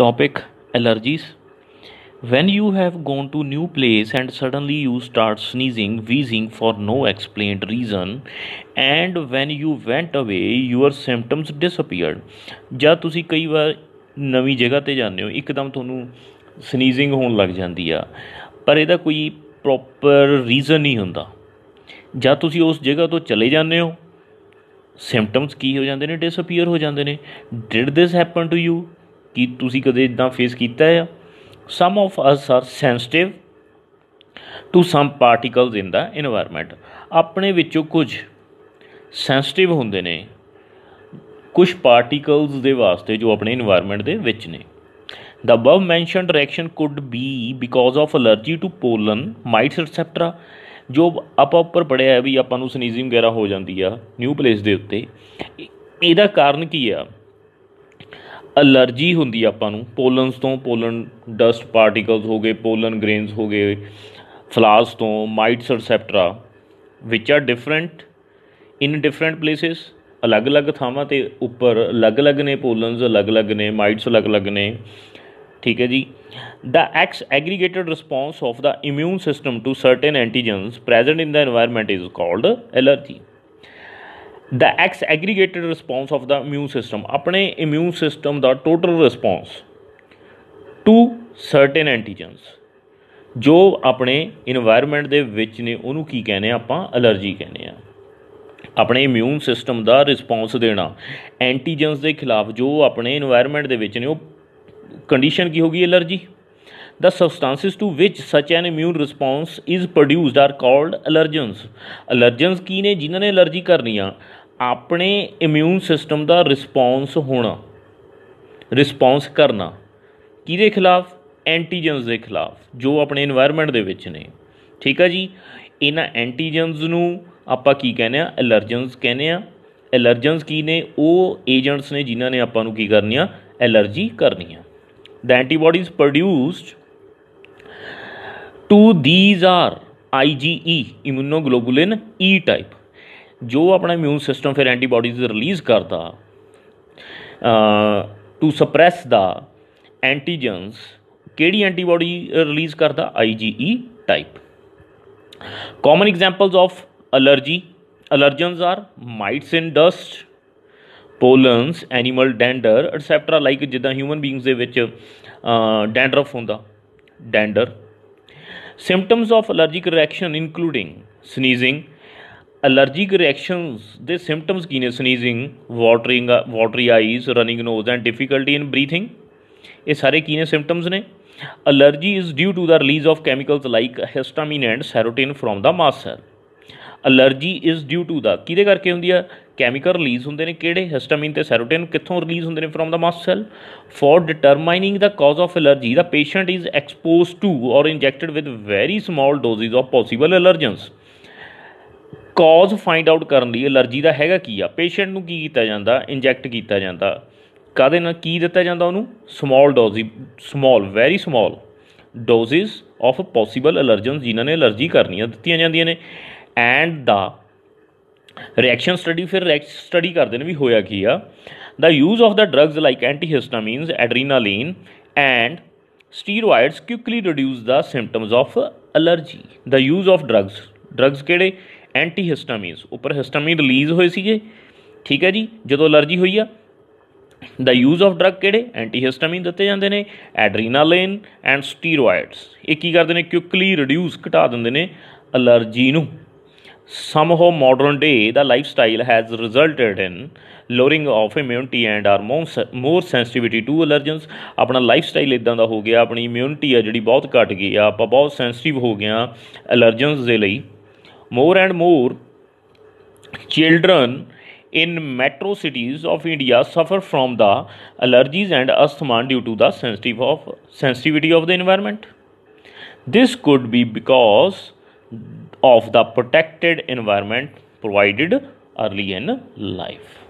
topic allergies when you have gone to new place and suddenly you start sneezing wheezing for no explained reason and when you went away your symptoms disappeared ਜਦ ਤੁਸੀਂ ਕਈ ਵਾਰ ਨਵੀਂ ਜਗ੍ਹਾ ਤੇ ਜਾਂਦੇ ਹੋ ਇੱਕਦਮ ਤੁਹਾਨੂੰ ਸਨੀਜ਼ਿੰਗ ਹੋਣ ਲੱਗ ਜਾਂਦੀ ਆ ਪਰ ਇਹਦਾ ਕੋਈ ਪ੍ਰੋਪਰ ਰੀਜ਼ਨ ਨਹੀਂ ਹੁੰਦਾ ਜਦ ਤੁਸੀਂ ਉਸ ਜਗ੍ਹਾ ਤੋਂ ਚਲੇ ਜਾਂਦੇ ਹੋ ਸਿੰਪਟਮਸ ਕੀ ਹੋ ਜਾਂਦੇ ਨੇ ਡਿਸਅਪੀਅਰ ਹੋ ਜਾਂਦੇ ਨੇ did this happen to you ਕੀ ਤੁਸੀਂ ਕਦੇ ਇਦਾਂ ਫੇਸ ਕੀਤਾ ਹੈ some of us are sensitive to some particles in the environment ਆਪਣੇ ਵਿੱਚੋਂ ਕੁਝ ਸੈਂਸਿਟਿਵ ਹੁੰਦੇ ਨੇ ਕੁਝ ਪਾਰਟੀਕਲਸ ਦੇ ਵਾਸਤੇ ਜੋ ਆਪਣੇ এনवायरमेंट ਦੇ ਵਿੱਚ ਨੇ The above mentioned reaction could be because of allergy to pollen, mites etc. ਜੋ ਆਪਾਂ ਉੱਪਰ ਪੜਿਆ ਹੈ ਵੀ ਆਪਾਂ ਨੂੰ ਸਨੀਜ਼ਿੰਗ ਵਗੈਰਾ ਹੋ ਜਾਂਦੀ ਆ ਨਿਊ ਪਲੇਸ ਦੇ ਉੱਤੇ ਇਹਦਾ ਕਾਰਨ ਕੀ ਆ ਅਲਰਜੀ ਹੁੰਦੀ ਆਪਾਂ ਨੂੰ ਪੋਲਨਸ ਤੋਂ ਪੋਲਨ ਡਸਟ ਪਾਰਟੀਕਲਸ ਹੋ ਗਏ ਪੋਲਨ ਗ੍ਰੇਨਸ ਹੋ ਗਏ ਫਲਾਸ ਤੋਂ ਮਾਈਟਸ ਰਿਸੈਪਟਰਾ ਵਿਚ are different in different places ਅਲੱਗ-ਅਲੱਗ ਥਾਵਾਂ ਤੇ ਉੱਪਰ ਅਲੱਗ-ਅਲੱਗ ਨੇ ਪੋਲਨਸ ਅਲੱਗ-ਅਲੱਗ ਨੇ ਮਾਈਟਸ ਅਲੱਗ-ਅਲੱਗ ਨੇ ਠੀਕ ਹੈ ਜੀ the exaggerated response of the immune system to certain antigens present in the environment is called allergy the exaggerated response of the immune system ਆਪਣੇ ਇਮਿਊਨ ਸਿਸਟਮ ਦਾ total response to certain antigens ਜੋ ਆਪਣੇ environment ਦੇ ਵਿੱਚ ਨੇ ਉਹਨੂੰ ਕੀ ਕਹਿੰਦੇ ਆ ਆਪਾਂ ਅਲਰਜੀ ਕਹਿੰਦੇ ਆ ਆਪਣੇ ਇਮਿਊਨ ਸਿਸਟਮ ਦਾ ਰਿਸਪੌਂਸ ਦੇਣਾ ਐਂਟੀਜਨਸ ਦੇ ਖਿਲਾਫ ਜੋ ਆਪਣੇ এনवायरमेंट ਦੇ ਵਿੱਚ ਨੇ ਉਹ ਕੰਡੀਸ਼ਨ ਕੀ ਹੋਗੀ allergy the substances to which such an immune response is produced are called allergens allergens ਕੀ ਨੇ ਜਿਨ੍ਹਾਂ ਨੇ ਅਲਰਜੀ ਕਰਨੀ ਆ ਆਪਣੇ ਇਮਿਊਨ ਸਿਸਟਮ ਦਾ ਰਿਸਪੌਂਸ ਹੋਣਾ ਰਿਸਪੌਂਸ ਕਰਨਾ ਕਿਹਦੇ ਖਿਲਾਫ ਐਂਟੀਜਨਸ ਦੇ ਖਿਲਾਫ ਜੋ ਆਪਣੇ এনवायरमेंट ਦੇ ਵਿੱਚ ਨੇ ਠੀਕ ਆ ਜੀ ਇਹਨਾਂ ਐਂਟੀਜਨਸ ਨੂੰ ਆਪਾਂ ਕੀ ਕਹਿੰਦੇ ਆ ਅਲਰਜਨਸ ਕਹਿੰਦੇ ਆ ਅਲਰਜਨਸ ਕੀ ਨੇ ਉਹ ਏਜੈਂਟਸ ਨੇ ਜਿਨ੍ਹਾਂ ਨੇ ਆਪਾਂ ਨੂੰ ਕੀ ਕਰਨੀਆਂ ਅਲਰਜੀ ਕਰਨੀਆਂ the antibodies produced to these are IgE immunoglobulin E type ਜੋ ਆਪਣਾ ਇਮਿਊਨ ਸਿਸਟਮ ਫਿਰ ਐਂਟੀਬਾਡੀਜ਼ ਰਿਲੀਜ਼ ਕਰਦਾ ਟੂ ਸਪਰੈਸ ਦਾ ਐਂਟੀਜਨਸ ਕਿਹੜੀ ਐਂਟੀਬਾਡੀ ਰਿਲੀਜ਼ ਕਰਦਾ IgE type common examples of allergy allergens are mites in dust pollens animal dander etcetera like ਜਿੱਦਾਂ human beings ਦੇ ਵਿੱਚ dandruff ਹੁੰਦਾ dander symptoms of allergic reaction including sneezing allergic reactions ਦੇ symptoms ਕੀ ਨੇ sneezing watering watery eyes running nose and difficulty in breathing ਇਹ ਸਾਰੇ ਕੀ ਨੇ ਸਿੰਪਟਮਸ ਨੇ allergy is due to the release of chemicals like histamine and serotonin from the mast cell allergy is due to the ਕਿਹਦੇ ਕਰਕੇ ਹੁੰਦੀ ਆ chemical release ਹੁੰਦੇ ਨੇ ਕਿਹੜੇ ਹਿਸਟਾਮਿਨ ਤੇ ਸੈਰੋਟਿਨ ਕਿੱਥੋਂ ਰਿਲੀਜ਼ ਹੁੰਦੇ ਨੇ from the mast cell for determining the cause of allergy the patient is exposed to or injected with very small doses of possible allergens cause find out ਕਰਨ ਲਈ ਅਲਰਜੀ ਦਾ ਹੈਗਾ ਕੀ ਆ ਪੇਸ਼ੈਂਟ ਨੂੰ ਕੀ ਕੀਤਾ ਜਾਂਦਾ ਇੰਜੈਕਟ ਕੀਤਾ ਜਾਂਦਾ ਕਾਦੇ ਨਾਲ ਕੀ ਦਿੱਤਾ ਜਾਂਦਾ ਉਹਨੂੰ small doses small very small doses of possible allergens ਜਿਨ੍ਹਾਂ ਨੇ ਅਲਰਜੀ ਕਰਨੀਆਂ ਦਿੱਤੀਆਂ ਜਾਂਦੀਆਂ ਨੇ ਐਂਡ ਦਾ ਰਿਐਕਸ਼ਨ ਸਟੱਡੀ ਫਿਰ ਰਿਐਕਸ਼ਨ ਸਟੱਡੀ ਕਰਦੇ ਨੇ ਵੀ ਹੋਇਆ ਕੀ ਆ the use of the drugs like antihistamines adrenaline and steroids quickly reduce the symptoms of allergy the use of drugs drugs ਕਿਹੜੇ ਐਂਟੀ ਹਿਸਟਾਮੀਨਸ ਉੱਪਰ ਹਿਸਟਾਮੀਨ ਰਿਲੀਜ਼ ਹੋਏ ਸੀਗੇ ਠੀਕ ਹੈ ਜੀ ਜਦੋਂ ਅਲਰਜੀ ਹੋਈ ਆ ਦਾ ਯੂਜ਼ ਆਫ ਡਰਗ ਕਿਹੜੇ ਐਂਟੀ ਹਿਸਟਾਮੀਨ ਦਿੱਤੇ ਜਾਂਦੇ ਨੇ ਐਡਰੀਨਾਲਿਨ ਐਂਡ ਸਟੀਰੋਇਡਸ ਇਹ ਕੀ ਕਰਦੇ ਨੇ ਕੁਇਕਲੀ ਰਿਡਿਊਸ ਘਟਾ ਦਿੰਦੇ ਨੇ ਅਲਰਜੀ ਨੂੰ somehow modern day the lifestyle has resulted in lowering of immunity and are more sensitivity to allergens ਆਪਣਾ ਲਾਈਫ ਸਟਾਈਲ ਇਦਾਂ ਦਾ ਹੋ ਗਿਆ ਆਪਣੀ ਇਮਿਊਨਿਟੀ ਆ ਜਿਹੜੀ ਬਹੁਤ ਘਟ ਗਈ ਆ ਆਪਾਂ ਬਹੁਤ ਸੈਂਸਿਟਿਵ ਹੋ ਗਏ ਆ ਅਲਰਜਨਸ ਦੇ ਲਈ more and more children in metro cities of India suffer from the allergies and asthma due to the sensitive of, sensitivity of the environment. This could be because of the protected environment provided early in life.